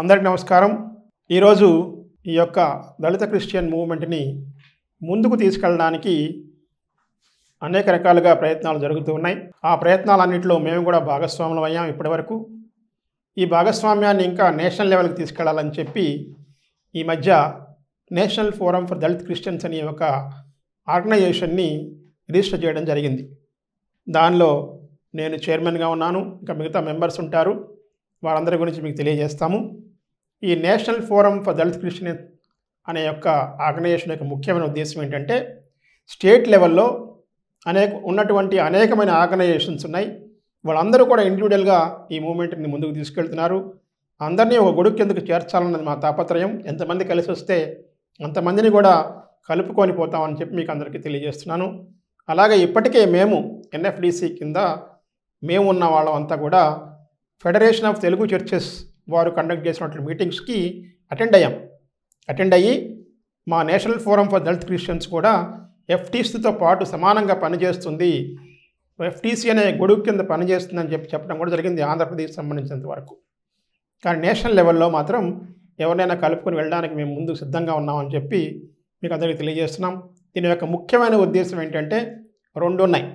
అందరికి నమస్కారం ఈరోజు ఈ యొక్క దళిత క్రిస్టియన్ మూవ్మెంట్ని ముందుకు తీసుకెళ్ళడానికి అనేక రకాలుగా ప్రయత్నాలు జరుగుతూ ఉన్నాయి ఆ ప్రయత్నాలన్నింటిలో మేము కూడా భాగస్వాములు అయ్యాం ఇప్పటివరకు ఈ భాగస్వామ్యాన్ని ఇంకా నేషనల్ లెవెల్కి తీసుకెళ్లాలని చెప్పి ఈ మధ్య national forum for Dalit Christians అనే ఒక ఆర్గనైజేషన్ని రిజిస్టర్ చేయడం జరిగింది దానిలో నేను చైర్మన్గా ఉన్నాను ఇంకా మిగతా మెంబర్స్ ఉంటారు వారందరి గురించి మీకు తెలియజేస్తాము ఈ national forum for Dalit Christian అనే యొక్క ఆర్గనైజేషన్ యొక్క ముఖ్యమైన ఉద్దేశం ఏంటంటే స్టేట్ లెవెల్లో అనేక ఉన్నటువంటి అనేకమైన ఆర్గనైజేషన్స్ ఉన్నాయి వాళ్ళందరూ కూడా ఇండివిజువల్గా ఈ మూమెంట్ని ముందుకు తీసుకెళ్తున్నారు అందరినీ ఒక గొడుగు కిందకు చేర్చాలన్నది మా తాపత్రయం ఎంతమంది కలిసి వస్తే అంతమందిని కూడా కలుపుకొని పోతామని చెప్పి మీకు అందరికీ తెలియజేస్తున్నాను అలాగే ఇప్పటికే మేము ఎన్ఎఫ్డిసి కింద మేము ఉన్న వాళ్ళం అంతా కూడా ఫెడరేషన్ ఆఫ్ తెలుగు చర్చెస్ వారు కండక్ట్ చేసినటువంటి మీటింగ్స్కి అటెండ్ అయ్యాం అటెండ్ అయ్యి మా national forum for Dalit Christians కూడా ఎఫ్టీసీతో పాటు సమానంగా పనిచేస్తుంది ఎఫ్టీసీ అనే గొడుగు కింద పనిచేస్తుందని చెప్పి చెప్పడం కూడా జరిగింది ఆంధ్రప్రదేశ్ సంబంధించినంత వరకు కానీ నేషనల్ లెవెల్లో మాత్రం ఎవరినైనా కలుపుకొని వెళ్ళడానికి మేము ముందుకు సిద్ధంగా ఉన్నామని చెప్పి మీకు అందరికీ తెలియజేస్తున్నాం దీని యొక్క ముఖ్యమైన ఉద్దేశం ఏంటంటే రెండు ఉన్నాయి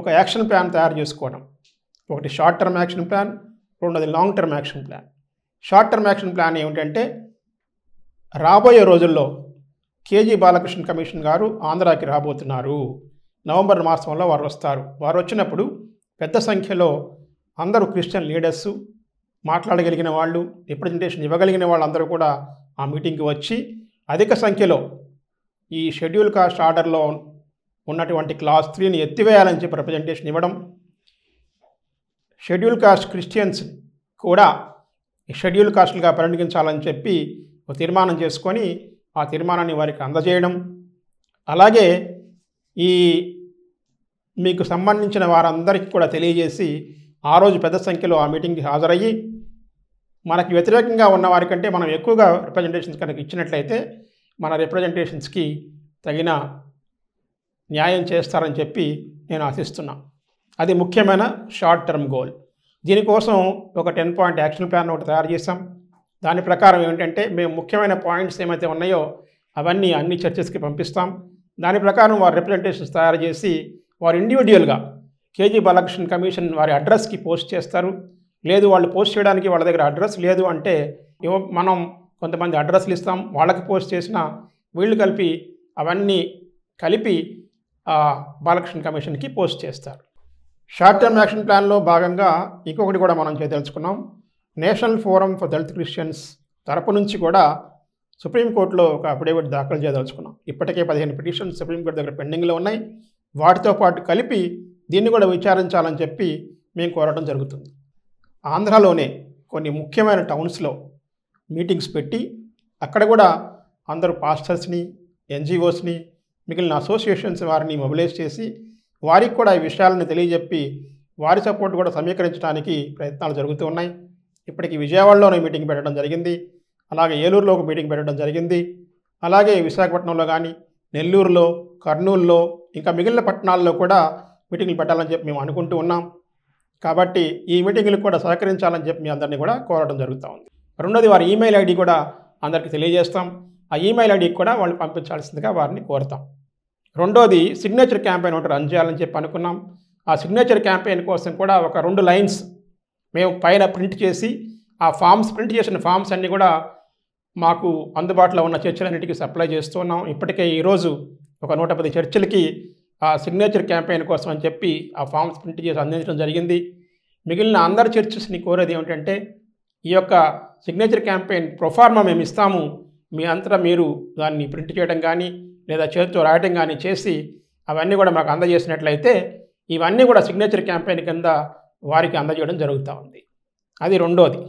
ఒక యాక్షన్ ప్లాన్ తయారు చేసుకోవడం ఒకటి షార్ట్ టర్మ్ యాక్షన్ ప్లాన్ రెండోది long term action plan short term action plan ఏమిటంటే రాబోయే రోజుల్లో కేజీ బాలకృష్ణ కమిషన్ గారు ఆంధ్రాకి రాబోతున్నారు నవంబర్ మాసంలో వారు వస్తారు వారు వచ్చినప్పుడు పెద్ద సంఖ్యలో అందరూ క్రిస్టియన్ లీడర్స్ మాట్లాడగలిగిన వాళ్ళు రిప్రజెంటేషన్ ఇవ్వగలిగిన వాళ్ళందరూ కూడా ఆ మీటింగ్కి వచ్చి అధిక సంఖ్యలో ఈ షెడ్యూల్ కాస్ట్ ఆర్డర్లో ఉన్నటువంటి క్లాస్ త్రీని ఎత్తివేయాలని చెప్పి రిప్రజెంటేషన్ ఇవ్వడం షెడ్యూల్ కాస్ట్ క్రిస్టియన్స్ కూడా షెడ్యూల్ కాస్ట్లుగా పరిగణించాలని చెప్పి ఒక తీర్మానం చేసుకొని ఆ తీర్మానాన్ని వారికి అందజేయడం అలాగే ఈ మీకు సంబంధించిన వారందరికీ కూడా తెలియజేసి ఆ రోజు పెద్ద సంఖ్యలో ఆ మీటింగ్కి హాజరయ్యి మనకి వ్యతిరేకంగా ఉన్న వారికంటే మనం ఎక్కువగా రిప్రజెంటేషన్స్ కనుక ఇచ్చినట్లయితే మన రిప్రజెంటేషన్స్కి తగిన న్యాయం చేస్తారని చెప్పి నేను ఆశిస్తున్నాను అది ముఖ్యమైన షార్ట్ టర్మ్ గోల్ దీనికోసం ఒక టెన్ పాయింట్ యాక్షన్ ప్లాన్ ఒకటి తయారు చేసాం దాని ప్రకారం ఏమిటంటే మేము ముఖ్యమైన పాయింట్స్ ఏమైతే ఉన్నాయో అవన్నీ అన్ని చర్చెస్కి పంపిస్తాం దాని ప్రకారం వారు రిప్రజెంటేషన్స్ తయారు చేసి వారు ఇండివిజువల్గా కేజీ బాలకృష్ణ కమిషన్ వారి అడ్రస్కి పోస్ట్ చేస్తారు లేదు వాళ్ళు పోస్ట్ చేయడానికి వాళ్ళ దగ్గర అడ్రస్ లేదు అంటే మనం కొంతమంది అడ్రస్లు ఇస్తాం వాళ్ళకి పోస్ట్ చేసిన వీళ్ళు కలిపి అవన్నీ కలిపి బాలకృష్ణ కమిషన్కి పోస్ట్ చేస్తారు షార్ట్ టర్మ్ యాక్షన్ ప్లాన్లో భాగంగా ఇంకొకటి కూడా మనం తెలుసుకున్నాం national forum for Dalit Christians తరపు నుంచి కూడా సుప్రీంకోర్టులో ఒక అఫిడేవిట్ దాఖలు చేయదలుచుకున్నాం ఇప్పటికే పదిహేను పిటిషన్స్ సుప్రీంకోర్టు దగ్గర పెండింగ్లో ఉన్నాయి వాటితో పాటు కలిపి దీన్ని కూడా విచారించాలని చెప్పి మేము కోరడం జరుగుతుంది ఆంధ్రాలోనే కొన్ని ముఖ్యమైన టౌన్స్లో మీటింగ్స్ పెట్టి అక్కడ కూడా అందరూ పాస్టర్స్ని ఎన్జిఓస్ని మిగిలిన అసోసియేషన్స్ వారిని మొబిలైజ్ చేసి వారికి కూడా ఈ విషయాలను తెలియజెప్పి వారి సపోర్ట్ కూడా సమీకరించడానికి ప్రయత్నాలు జరుగుతూ ఉన్నాయి ఇప్పటికి విజయవాడలోనే మీటింగ్ పెట్టడం జరిగింది అలాగే ఏలూరులో ఒక మీటింగ్ పెట్టడం జరిగింది అలాగే విశాఖపట్నంలో కానీ నెల్లూరులో కర్నూలులో ఇంకా మిగిలిన పట్టణాల్లో కూడా మీటింగ్లు పెట్టాలని చెప్పి మేము అనుకుంటూ ఉన్నాం కాబట్టి ఈ మీటింగ్లు కూడా సహకరించాలని చెప్పి మీ అందరినీ కూడా కోరడం జరుగుతూ ఉంది రెండోది వారి ఈమెయిల్ ఐడి కూడా అందరికీ తెలియజేస్తాం ఆ ఈమెయిల్ ఐడికి కూడా వాళ్ళు పంపించాల్సిందిగా వారిని కోరుతాం రెండోది సిగ్నేచర్ క్యాంపెయిన్ ఒకటి రన్ చేయాలని చెప్పి అనుకున్నాం ఆ సిగ్నేచర్ క్యాంపెయిన్ కోసం కూడా ఒక రెండు లైన్స్ మేము పైన ప్రింట్ చేసి ఆ ఫామ్స్ ప్రింట్ చేసిన ఫామ్స్ అన్నీ కూడా మాకు అందుబాటులో ఉన్న చర్చలన్నిటికీ సప్లై చేస్తున్నాం ఇప్పటికే ఈరోజు ఒక నూట పది చర్చలకి ఆ సిగ్నేచర్ క్యాంపెయిన్ కోసం అని చెప్పి ఆ ఫామ్స్ ప్రింట్ చేసి అందించడం జరిగింది మిగిలిన అందరి చర్చెస్ని కోరేది ఏమిటంటే ఈ యొక్క సిగ్నేచర్ క్యాంపెయిన్ ప్రొఫార్మా మేము ఇస్తాము మీ అంతటా మీరు దాన్ని ప్రింట్ చేయడం కానీ లేదా చేతితో రాయడం కానీ చేసి అవన్నీ కూడా మాకు అందజేసినట్లయితే ఇవన్నీ కూడా సిగ్నేచర్ క్యాంపెయిన్ కింద వారికి అందజేయడం జరుగుతూ ఉంది అది రెండోది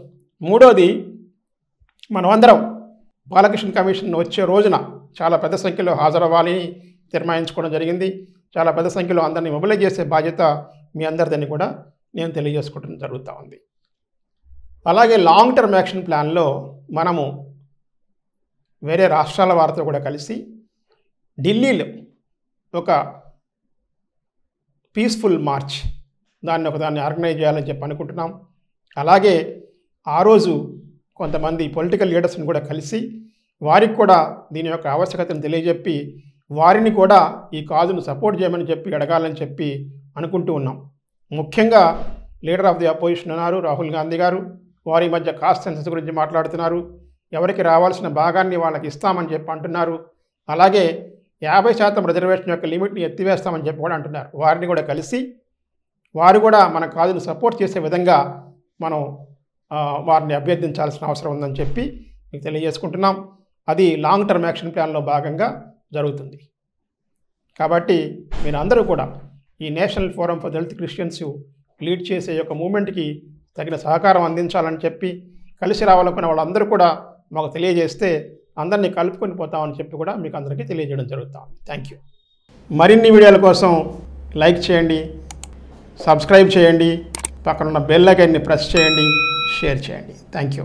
మూడోది మనమందరం బాలకృష్ణ కమిషన్ వచ్చే రోజున చాలా పెద్ద సంఖ్యలో హాజరవ్వాలని తీర్మానించుకోవడం జరిగింది చాలా పెద్ద సంఖ్యలో అందరినీ మొబిలైజ్ చేసే బాధ్యత మీ అందరిదని కూడా నేను తెలియజేసుకోవడం జరుగుతూ ఉంది అలాగే లాంగ్ టర్మ్ యాక్షన్ ప్లాన్లో మనము వేరే రాష్ట్రాల వారితో కూడా కలిసి ఢిల్లీలో ఒక పీస్ఫుల్ మార్చ్ దాన్ని ఒక దాన్ని ఆర్గనైజ్ చేయాలని చెప్పి అనుకుంటున్నాం అలాగే ఆ రోజు కొంతమంది పొలిటికల్ లీడర్స్ని కూడా కలిసి వారికి కూడా దీని యొక్క ఆవశ్యకతను తెలియజెప్పి వారిని కూడా ఈ కాజును సపోర్ట్ చేయమని చెప్పి అడగాలని చెప్పి అనుకుంటూ ఉన్నాం ముఖ్యంగా లీడర్ ఆఫ్ ది అపోజిషన్ ఉన్నారు రాహుల్ గాంధీ గారు వారి మధ్య కాస్ట్ సెన్సెస్ గురించి మాట్లాడుతున్నారు ఎవరికి రావాల్సిన భాగాన్ని వాళ్ళకి ఇస్తామని చెప్పి అంటున్నారు అలాగే యాభై శాతం రిజర్వేషన్ యొక్క లిమిట్ని ఎత్తివేస్తామని చెప్పి కూడా అంటున్నారు వారిని కూడా కలిసి వారు కూడా మన కాదును సపోర్ట్ చేసే విధంగా మనం వారిని అభ్యర్థించాల్సిన అవసరం ఉందని చెప్పి మీకు తెలియజేసుకుంటున్నాం అది లాంగ్ టర్మ్ యాక్షన్ ప్లాన్లో భాగంగా జరుగుతుంది కాబట్టి మీరు అందరూ కూడా ఈ national forum for Dalit Christians lead చేసే యొక్క మూమెంట్కి తగిన సహకారం అందించాలని చెప్పి కలిసి రావాలనుకున్న వాళ్ళందరూ కూడా మాకు తెలియజేస్తే అందరినీ కలుపుకొని పోతామని చెప్పి కూడా మీకు అందరికీ తెలియజేయడం జరుగుతాం థ్యాంక్ యూ మరిన్ని వీడియోల కోసం లైక్ చేయండి సబ్స్క్రైబ్ చేయండి పక్కనున్న బెల్ ప్రెస్ చేయండి షేర్ చేయండి థ్యాంక్ యూ